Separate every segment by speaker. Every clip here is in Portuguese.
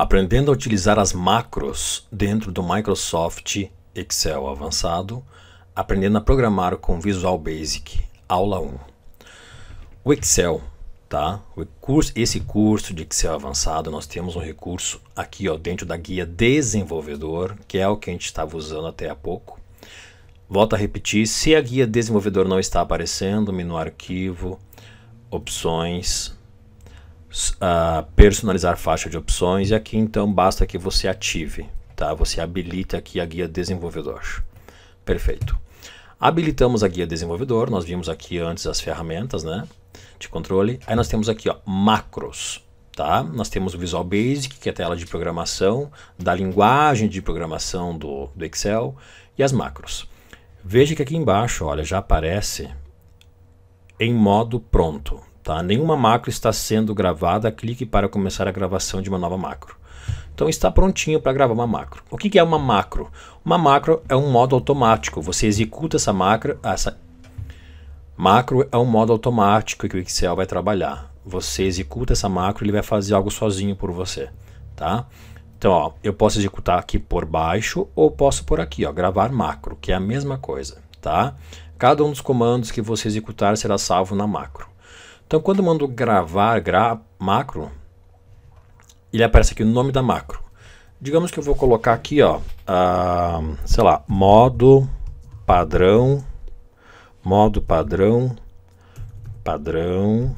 Speaker 1: Aprendendo a utilizar as macros dentro do Microsoft Excel avançado, aprendendo a programar com Visual Basic, aula 1. O Excel, tá? O curso, esse curso de Excel avançado, nós temos um recurso aqui, ó, dentro da guia desenvolvedor, que é o que a gente estava usando até há pouco. Volto a repetir, se a guia desenvolvedor não está aparecendo, menu arquivo, opções, uh, personalizar faixa de opções e aqui então basta que você ative, tá? Você habilita aqui a guia desenvolvedor. Perfeito. Habilitamos a guia desenvolvedor, nós vimos aqui antes as ferramentas, né? De controle. Aí nós temos aqui, ó, macros. Tá? Nós temos o Visual Basic, que é a tela de programação, da linguagem de programação do, do Excel e as macros. Veja que aqui embaixo, olha, já aparece em modo pronto. Tá? Nenhuma macro está sendo gravada, clique para começar a gravação de uma nova macro. Então está prontinho para gravar uma macro. O que é uma macro? Uma macro é um modo automático. Você executa essa macro. Essa macro é um modo automático que o Excel vai trabalhar. Você executa essa macro, ele vai fazer algo sozinho por você, tá? Então, ó, eu posso executar aqui por baixo ou posso por aqui, ó, gravar macro, que é a mesma coisa, tá? Cada um dos comandos que você executar será salvo na macro. Então, quando eu mando gravar gra macro, ele aparece aqui o nome da macro. Digamos que eu vou colocar aqui, ó, sei lá, modo padrão, modo padrão, padrão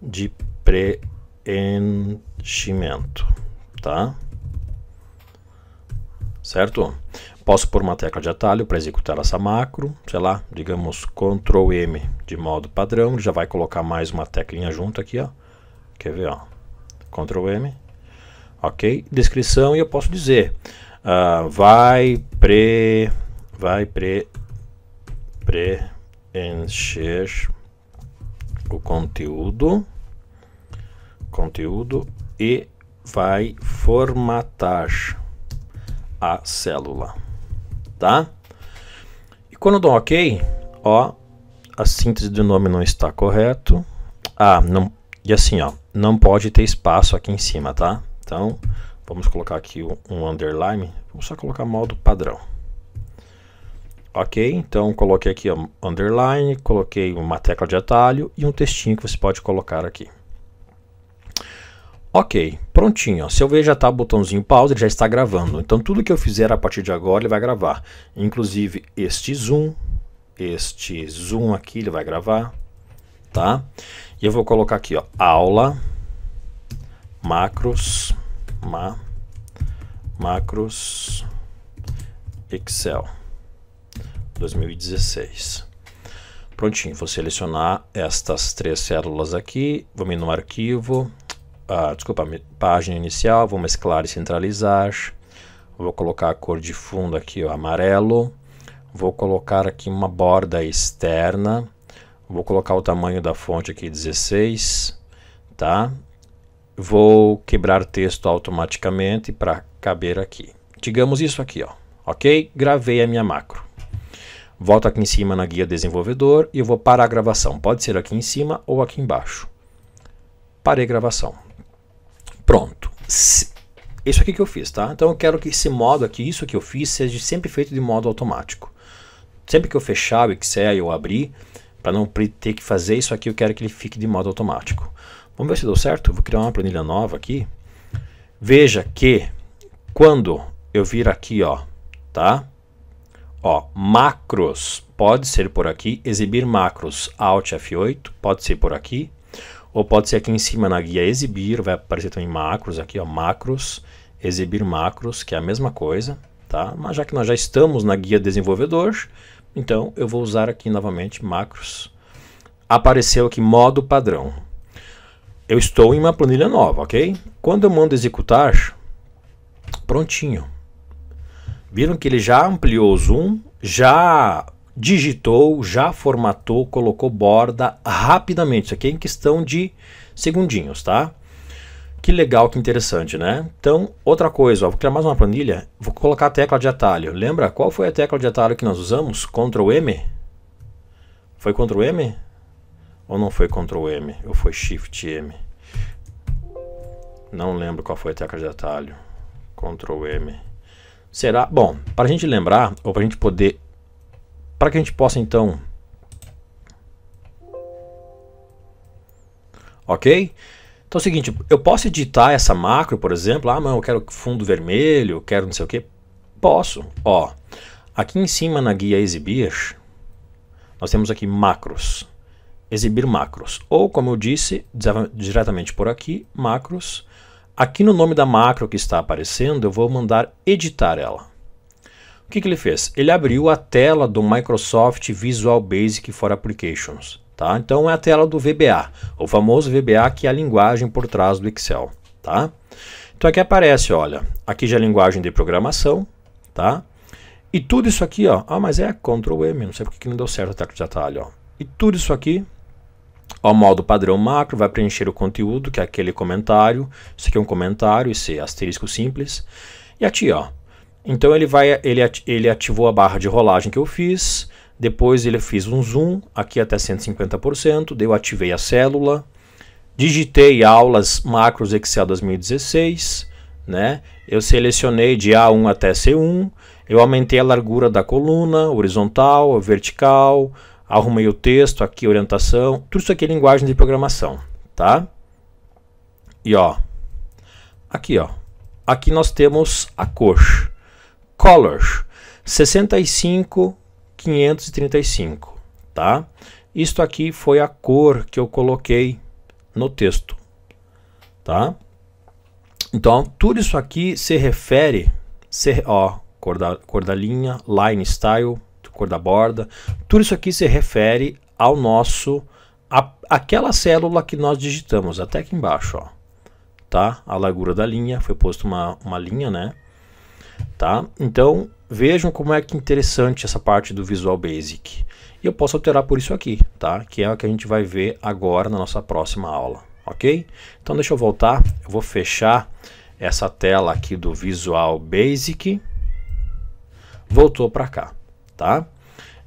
Speaker 1: de preenchimento, tá? Certo? Posso pôr uma tecla de atalho para executar essa macro, sei lá, digamos Ctrl M de modo padrão, já vai colocar mais uma teclinha junto aqui, ó. Quer ver, ó. Ctrl M. OK? Descrição e eu posso dizer uh, vai pre vai pre preencher o conteúdo conteúdo e vai formatar a célula tá? E quando eu dou um OK, ó, a síntese do nome não está correto. Ah, não, e assim, ó, não pode ter espaço aqui em cima, tá? Então, vamos colocar aqui um underline, vamos só colocar modo padrão. Ok, então coloquei aqui um underline, coloquei uma tecla de atalho e um textinho que você pode colocar aqui. Ok, prontinho. Se eu ver já tá o botãozinho pause, ele já está gravando. Então tudo que eu fizer a partir de agora ele vai gravar. Inclusive este zoom, este zoom aqui ele vai gravar, tá? E eu vou colocar aqui, ó, aula, macros, ma, macros, Excel, 2016. Prontinho, vou selecionar estas três células aqui, vou no arquivo, ah, desculpa, página inicial, vou mesclar e centralizar. Vou colocar a cor de fundo aqui, ó, amarelo. Vou colocar aqui uma borda externa. Vou colocar o tamanho da fonte aqui 16, tá? Vou quebrar texto automaticamente para caber aqui. Digamos isso aqui, ó. OK? Gravei a minha macro. Volto aqui em cima na guia desenvolvedor e eu vou parar a gravação. Pode ser aqui em cima ou aqui embaixo. Parei gravação. Pronto. Se, isso aqui que eu fiz, tá? Então eu quero que esse modo aqui, isso que eu fiz, seja sempre feito de modo automático. Sempre que eu fechar o Excel ou eu abrir, para não ter que fazer isso aqui, eu quero que ele fique de modo automático. Vamos ver se deu certo? Vou criar uma planilha nova aqui. Veja que quando eu vir aqui, ó, tá? Ó, macros, pode ser por aqui, exibir macros, Alt F8, pode ser por aqui, ou pode ser aqui em cima na guia exibir, vai aparecer também macros aqui, ó, macros, exibir macros, que é a mesma coisa, tá? Mas já que nós já estamos na guia desenvolvedor, então eu vou usar aqui novamente macros. Apareceu aqui modo padrão. Eu estou em uma planilha nova, ok? Quando eu mando executar, prontinho. Viram que ele já ampliou o zoom, já digitou, já formatou, colocou borda rapidamente. Isso aqui é em questão de segundinhos, tá? Que legal, que interessante, né? Então, outra coisa, ó, vou criar mais uma planilha, vou colocar a tecla de atalho. Lembra qual foi a tecla de atalho que nós usamos? Ctrl M? Foi Ctrl M? Ou não foi Ctrl M? Ou foi Shift M? Não lembro qual foi a tecla de atalho. Ctrl M. Será? Bom, para a gente lembrar, ou para a gente poder para que a gente possa então... Ok? Então é o seguinte, eu posso editar essa macro, por exemplo, ah, mano, eu quero fundo vermelho, quero não sei o que. Posso, ó. Aqui em cima na guia exibir, nós temos aqui macros. Exibir macros. Ou, como eu disse, diretamente por aqui, macros. Aqui no nome da macro que está aparecendo, eu vou mandar editar ela. O que, que ele fez? Ele abriu a tela do Microsoft Visual Basic for Applications. Tá? Então é a tela do VBA, o famoso VBA que é a linguagem por trás do Excel, tá? Então aqui aparece, olha, aqui já é a linguagem de programação, tá? E tudo isso aqui, ó, ah, mas é Ctrl M, não sei porque que não deu certo até tá, que de tá atalho, ó. E tudo isso aqui, ó, modo padrão macro, vai preencher o conteúdo, que é aquele comentário, isso aqui é um comentário, esse é asterisco simples. E aqui, ó, então ele vai, ele, ele ativou a barra de rolagem que eu fiz, depois ele fez um zoom aqui até 150%, Deu, ativei a célula, digitei aulas macros Excel 2016, né? Eu selecionei de A1 até C1, eu aumentei a largura da coluna, horizontal, vertical, arrumei o texto, aqui orientação, tudo isso aqui é linguagem de programação, tá? E ó, aqui ó, aqui nós temos a coxa. Color 65535, tá? Isto aqui foi a cor que eu coloquei no texto, tá? Então, tudo isso aqui se refere, se, ó, cor da, cor da linha, line style, cor da borda, tudo isso aqui se refere ao nosso, a, aquela célula que nós digitamos, até aqui embaixo, ó, tá? A largura da linha, foi posto uma, uma linha, né? tá? Então vejam como é que interessante essa parte do Visual Basic. E eu posso alterar por isso aqui, tá? Que é o que a gente vai ver agora na nossa próxima aula, ok? Então deixa eu voltar, eu vou fechar essa tela aqui do Visual Basic. Voltou para cá, tá?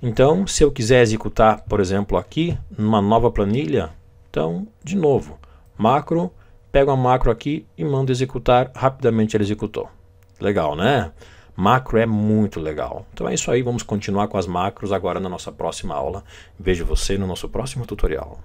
Speaker 1: Então, se eu quiser executar, por exemplo, aqui, numa nova planilha, então, de novo, macro, pego a macro aqui e mando executar, rapidamente ele executou. Legal, né? Macro é muito legal. Então é isso aí, vamos continuar com as macros agora na nossa próxima aula. Vejo você no nosso próximo tutorial.